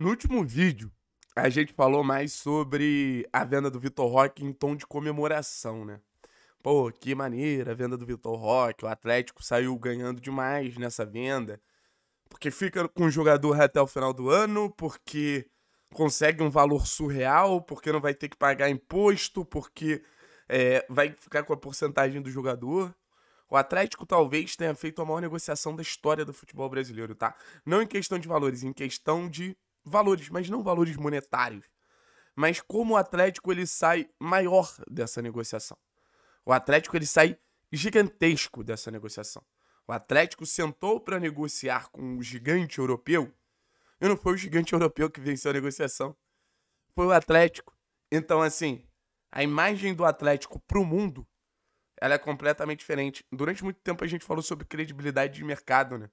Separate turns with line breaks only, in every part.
No último vídeo, a gente falou mais sobre a venda do Vitor Roque em tom de comemoração, né? Pô, que maneira a venda do Vitor Roque. O Atlético saiu ganhando demais nessa venda. Porque fica com o jogador até o final do ano, porque consegue um valor surreal, porque não vai ter que pagar imposto, porque é, vai ficar com a porcentagem do jogador. O Atlético talvez tenha feito a maior negociação da história do futebol brasileiro, tá? Não em questão de valores, em questão de valores, mas não valores monetários. Mas como o Atlético ele sai maior dessa negociação. O Atlético ele sai gigantesco dessa negociação. O Atlético sentou para negociar com o gigante europeu. E não foi o gigante europeu que venceu a negociação. Foi o Atlético. Então, assim, a imagem do Atlético pro mundo ela é completamente diferente. Durante muito tempo a gente falou sobre credibilidade de mercado, né?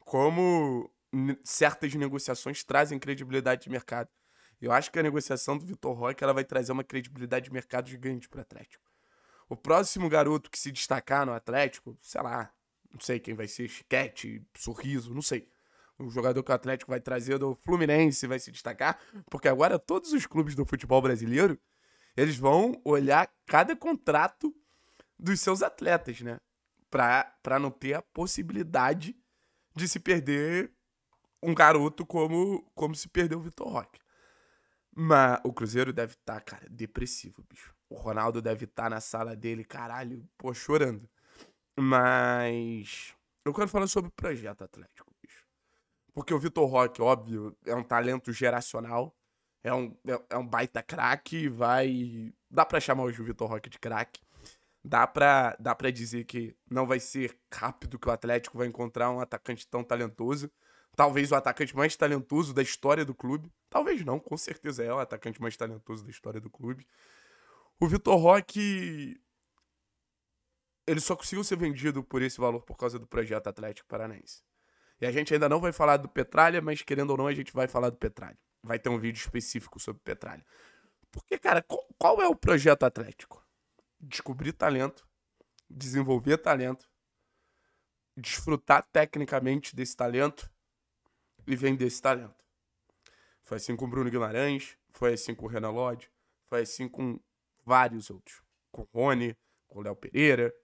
Como certas negociações trazem credibilidade de mercado. Eu acho que a negociação do Vitor Roque ela vai trazer uma credibilidade de mercado gigante para o Atlético. O próximo garoto que se destacar no Atlético, sei lá, não sei quem vai ser, Chiquete, Sorriso, não sei. O jogador que o Atlético vai trazer do Fluminense vai se destacar, porque agora todos os clubes do futebol brasileiro, eles vão olhar cada contrato dos seus atletas, né? Para não ter a possibilidade de se perder um garoto como, como se perdeu o Vitor Roque. Mas o Cruzeiro deve estar, tá, cara, depressivo, bicho. O Ronaldo deve estar tá na sala dele, caralho, pô, chorando. Mas eu quero falar sobre o projeto Atlético, bicho. Porque o Vitor Roque, óbvio, é um talento geracional. É um, é, é um baita craque, vai... Dá pra chamar hoje o Vitor Roque de craque. Dá pra, dá pra dizer que não vai ser rápido que o Atlético vai encontrar um atacante tão talentoso talvez o atacante mais talentoso da história do clube. Talvez não, com certeza é o atacante mais talentoso da história do clube. O Vitor Roque. Ele só conseguiu ser vendido por esse valor por causa do projeto Atlético Paranaense. E a gente ainda não vai falar do Petralha, mas querendo ou não, a gente vai falar do Petralha. Vai ter um vídeo específico sobre Petralha. Porque, cara, qual, qual é o projeto Atlético? Descobrir talento, desenvolver talento, desfrutar tecnicamente desse talento vem desse talento. Foi assim com o Bruno Guimarães, foi assim com o Renan Lodge, foi assim com vários outros. Com o Rony, com o Léo Pereira,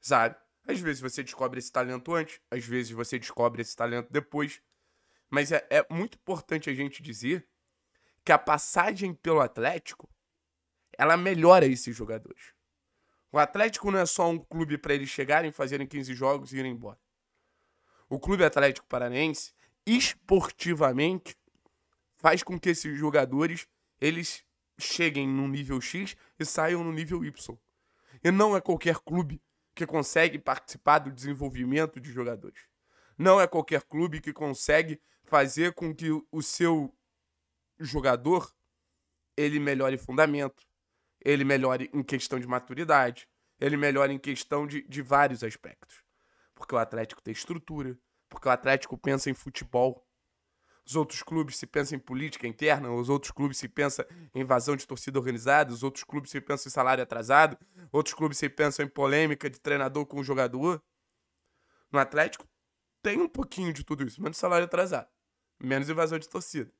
sabe? Às vezes você descobre esse talento antes, às vezes você descobre esse talento depois. Mas é, é muito importante a gente dizer que a passagem pelo Atlético ela melhora esses jogadores. O Atlético não é só um clube para eles chegarem, fazerem 15 jogos e irem embora. O Clube Atlético Paranense esportivamente faz com que esses jogadores eles cheguem no nível X e saiam no nível Y. E não é qualquer clube que consegue participar do desenvolvimento de jogadores. Não é qualquer clube que consegue fazer com que o seu jogador ele melhore fundamento, ele melhore em questão de maturidade, ele melhore em questão de, de vários aspectos. Porque o Atlético tem estrutura, porque o Atlético pensa em futebol. Os outros clubes se pensam em política interna, os outros clubes se pensam em invasão de torcida organizada, os outros clubes se pensam em salário atrasado, outros clubes se pensam em polêmica de treinador com jogador. No Atlético tem um pouquinho de tudo isso, menos salário atrasado, menos invasão de torcida.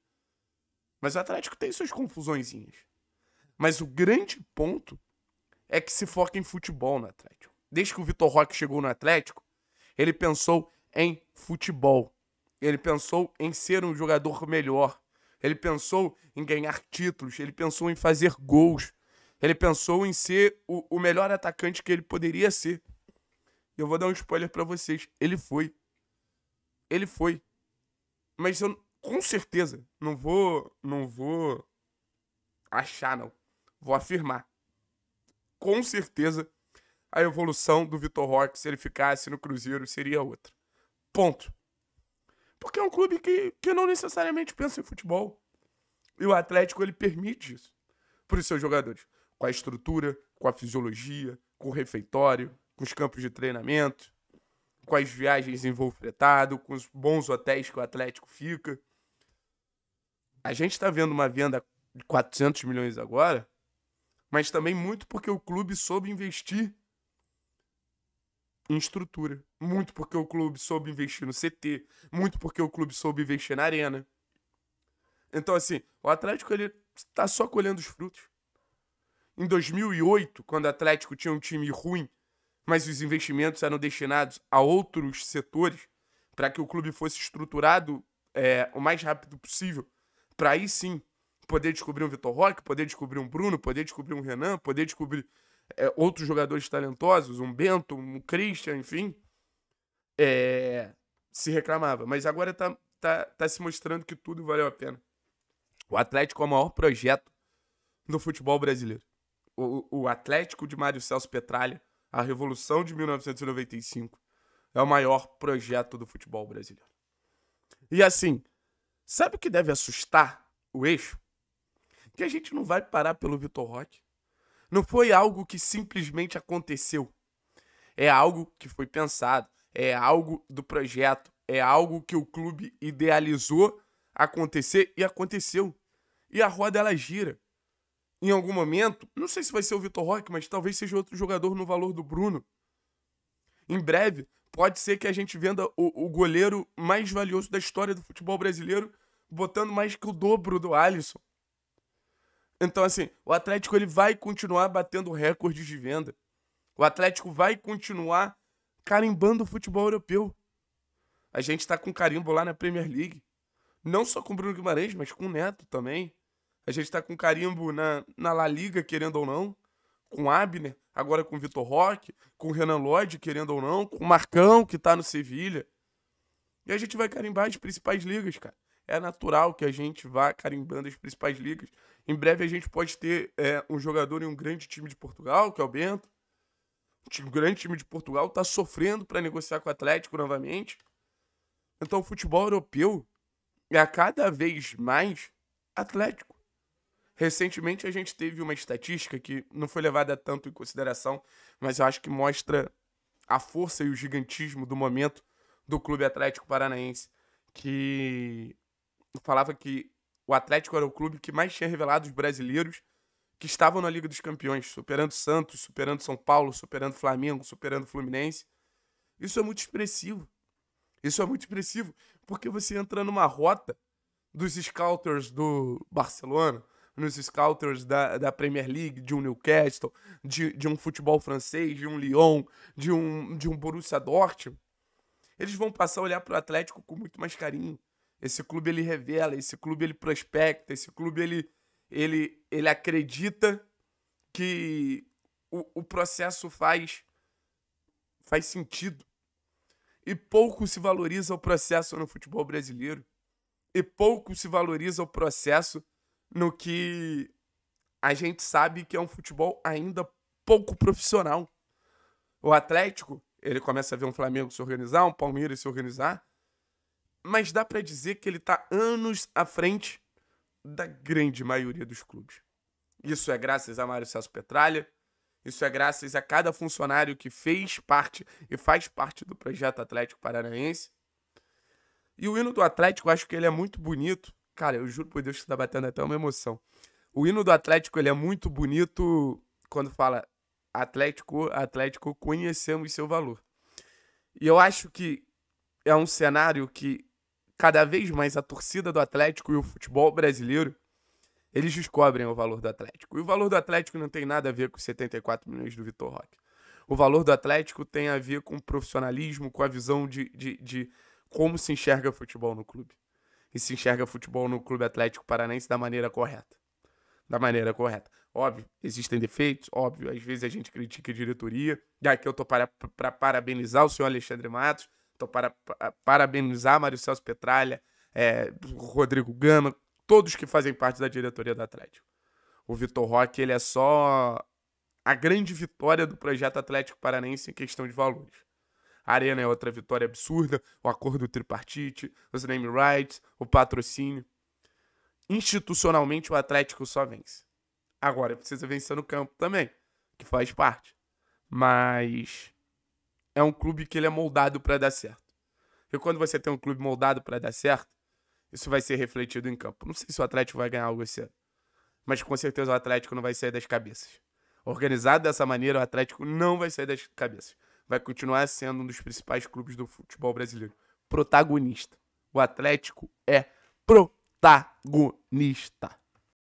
Mas o Atlético tem suas confusõezinhas. Mas o grande ponto é que se foca em futebol no Atlético. Desde que o Vitor Roque chegou no Atlético, ele pensou em futebol. Ele pensou em ser um jogador melhor. Ele pensou em ganhar títulos. Ele pensou em fazer gols. Ele pensou em ser o, o melhor atacante que ele poderia ser. Eu vou dar um spoiler para vocês. Ele foi. Ele foi. Mas eu com certeza não vou, não vou achar não. Vou afirmar. Com certeza a evolução do Vitor Roque se ele ficasse no Cruzeiro seria outra. Ponto. Porque é um clube que, que não necessariamente pensa em futebol. E o Atlético ele permite isso para os seus jogadores. Com a estrutura, com a fisiologia, com o refeitório, com os campos de treinamento, com as viagens em voo fretado, com os bons hotéis que o Atlético fica. A gente está vendo uma venda de 400 milhões agora, mas também muito porque o clube soube investir em estrutura. Muito porque o clube soube investir no CT. Muito porque o clube soube investir na arena. Então, assim, o Atlético ele tá só colhendo os frutos. Em 2008, quando o Atlético tinha um time ruim, mas os investimentos eram destinados a outros setores, para que o clube fosse estruturado é, o mais rápido possível, para aí sim poder descobrir um Vitor Roque, poder descobrir um Bruno, poder descobrir um Renan, poder descobrir é, outros jogadores talentosos, um Bento, um Christian, enfim, é, se reclamava. Mas agora tá, tá, tá se mostrando que tudo valeu a pena. O Atlético é o maior projeto do futebol brasileiro. O, o Atlético de Mário Celso Petralha, a Revolução de 1995, é o maior projeto do futebol brasileiro. E assim, sabe o que deve assustar o eixo? Que a gente não vai parar pelo Vitor Roque. Não foi algo que simplesmente aconteceu. É algo que foi pensado, é algo do projeto, é algo que o clube idealizou acontecer e aconteceu. E a roda ela gira. Em algum momento, não sei se vai ser o Vitor Roque, mas talvez seja outro jogador no valor do Bruno. Em breve, pode ser que a gente venda o, o goleiro mais valioso da história do futebol brasileiro, botando mais que o dobro do Alisson. Então, assim, o Atlético ele vai continuar batendo recordes de venda. O Atlético vai continuar carimbando o futebol europeu. A gente está com carimbo lá na Premier League. Não só com o Bruno Guimarães, mas com o Neto também. A gente está com carimbo na, na La Liga, querendo ou não. Com o Abner, agora com o Vitor Roque, com o Renan Lloyd querendo ou não. Com o Marcão, que está no Sevilha. E a gente vai carimbar as principais ligas, cara é natural que a gente vá carimbando as principais ligas. Em breve a gente pode ter é, um jogador em um grande time de Portugal, que é o Bento. O grande time de Portugal está sofrendo para negociar com o Atlético novamente. Então o futebol europeu é cada vez mais atlético. Recentemente a gente teve uma estatística que não foi levada tanto em consideração, mas eu acho que mostra a força e o gigantismo do momento do Clube Atlético Paranaense, que falava que o Atlético era o clube que mais tinha revelado os brasileiros que estavam na Liga dos Campeões, superando Santos, superando São Paulo, superando Flamengo, superando Fluminense. Isso é muito expressivo. Isso é muito expressivo, porque você entra numa rota dos scouters do Barcelona, nos scouters da, da Premier League, de um Newcastle, de, de um futebol francês, de um Lyon, de um, de um Borussia Dortmund. Eles vão passar a olhar para o Atlético com muito mais carinho. Esse clube ele revela, esse clube ele prospecta, esse clube ele ele ele acredita que o, o processo faz faz sentido. E pouco se valoriza o processo no futebol brasileiro. E pouco se valoriza o processo no que a gente sabe que é um futebol ainda pouco profissional. O Atlético, ele começa a ver um Flamengo se organizar, um Palmeiras se organizar, mas dá para dizer que ele está anos à frente da grande maioria dos clubes. Isso é graças a Mário Celso Petralha, isso é graças a cada funcionário que fez parte e faz parte do projeto Atlético Paranaense. E o hino do Atlético, eu acho que ele é muito bonito. Cara, eu juro por Deus que está batendo até uma emoção. O hino do Atlético, ele é muito bonito quando fala Atlético, Atlético, conhecemos seu valor. E eu acho que é um cenário que cada vez mais a torcida do Atlético e o futebol brasileiro, eles descobrem o valor do Atlético. E o valor do Atlético não tem nada a ver com os 74 milhões do Vitor Roque. O valor do Atlético tem a ver com o profissionalismo, com a visão de, de, de como se enxerga futebol no clube. E se enxerga futebol no Clube Atlético Paranaense da maneira correta. Da maneira correta. Óbvio, existem defeitos, óbvio, às vezes a gente critica a diretoria. E aqui eu tô para, para parabenizar o senhor Alexandre Matos, tô então, para, para parabenizar Mário Celso Petralha, é, Rodrigo Gama, todos que fazem parte da diretoria da Atlético. O Vitor Roque, ele é só a grande vitória do projeto Atlético Paranense em questão de valores. A Arena é outra vitória absurda, o acordo tripartite, os name rights, o patrocínio. Institucionalmente, o Atlético só vence. Agora, precisa vencer no campo também, que faz parte. Mas é um clube que ele é moldado para dar certo. E quando você tem um clube moldado para dar certo, isso vai ser refletido em campo. Não sei se o Atlético vai ganhar algo esse ano, mas com certeza o Atlético não vai sair das cabeças. Organizado dessa maneira, o Atlético não vai sair das cabeças. Vai continuar sendo um dos principais clubes do futebol brasileiro. Protagonista. O Atlético é protagonista.